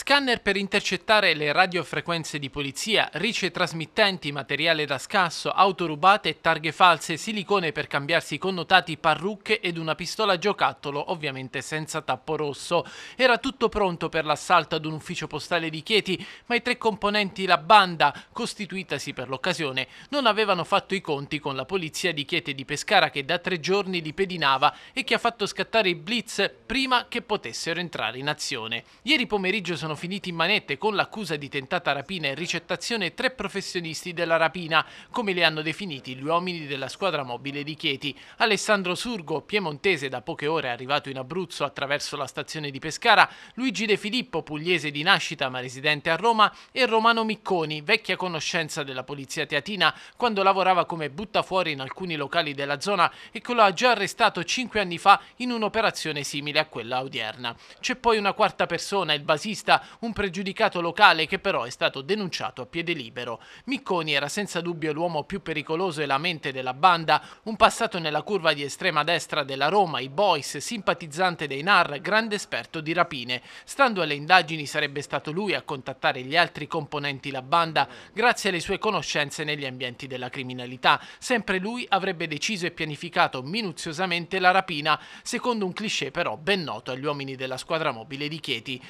Scanner per intercettare le radiofrequenze di polizia, rice trasmittenti, materiale da scasso, auto autorubate, targhe false, silicone per cambiarsi connotati, parrucche ed una pistola giocattolo, ovviamente senza tappo rosso. Era tutto pronto per l'assalto ad un ufficio postale di Chieti, ma i tre componenti la banda, costituitasi per l'occasione, non avevano fatto i conti con la polizia di Chieti di Pescara che da tre giorni li pedinava e che ha fatto scattare i blitz prima che potessero entrare in azione. Ieri pomeriggio sono sono finiti in manette con l'accusa di tentata rapina e ricettazione tre professionisti della rapina, come li hanno definiti gli uomini della squadra mobile di Chieti. Alessandro Surgo, piemontese da poche ore arrivato in Abruzzo attraverso la stazione di Pescara, Luigi De Filippo, pugliese di nascita ma residente a Roma, e Romano Micconi, vecchia conoscenza della polizia teatina quando lavorava come buttafuori in alcuni locali della zona e che lo ha già arrestato cinque anni fa in un'operazione simile a quella odierna. C'è poi una quarta persona, il basista città un pregiudicato locale che però è stato denunciato a piede libero. Micconi era senza dubbio l'uomo più pericoloso e la mente della banda, un passato nella curva di estrema destra della Roma, i boys, simpatizzante dei NAR, grande esperto di rapine. Stando alle indagini sarebbe stato lui a contattare gli altri componenti la banda grazie alle sue conoscenze negli ambienti della criminalità. Sempre lui avrebbe deciso e pianificato minuziosamente la rapina, secondo un cliché però ben noto agli uomini della squadra mobile di Chieti.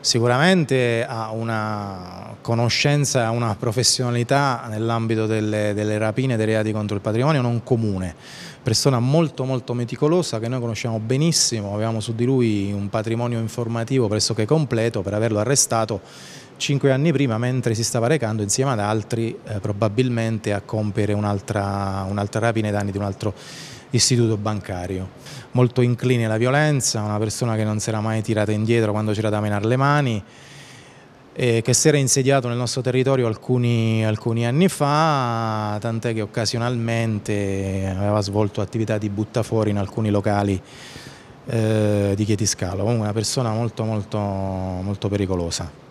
Sicuramente sicuramente ha una conoscenza, una professionalità nell'ambito delle, delle rapine dei reati contro il patrimonio non comune, persona molto molto meticolosa che noi conosciamo benissimo, avevamo su di lui un patrimonio informativo pressoché completo per averlo arrestato cinque anni prima mentre si stava recando insieme ad altri eh, probabilmente a compiere un'altra, un'altra rapina ai danni di un altro istituto bancario. Molto incline alla violenza, una persona che non si era mai tirata indietro quando c'era da menare le mani, eh, che si era insediato nel nostro territorio alcuni, alcuni anni fa, tant'è che occasionalmente aveva svolto attività di buttafuori in alcuni locali eh, di Chietiscalo, comunque una persona molto molto, molto pericolosa.